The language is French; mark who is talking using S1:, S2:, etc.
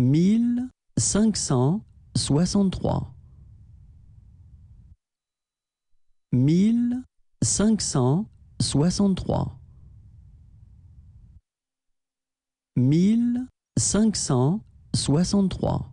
S1: mille cinq cent soixante-trois mille cinq cent soixante-trois mille cinq cent soixante-trois